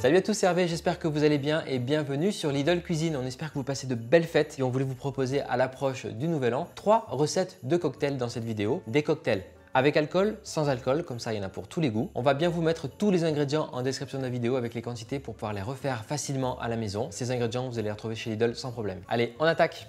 Salut à tous, c'est Hervé, j'espère que vous allez bien et bienvenue sur Lidl Cuisine. On espère que vous passez de belles fêtes et on voulait vous proposer à l'approche du nouvel an trois recettes de cocktails dans cette vidéo. Des cocktails avec alcool, sans alcool, comme ça il y en a pour tous les goûts. On va bien vous mettre tous les ingrédients en description de la vidéo avec les quantités pour pouvoir les refaire facilement à la maison. Ces ingrédients, vous allez les retrouver chez Lidl sans problème. Allez, on attaque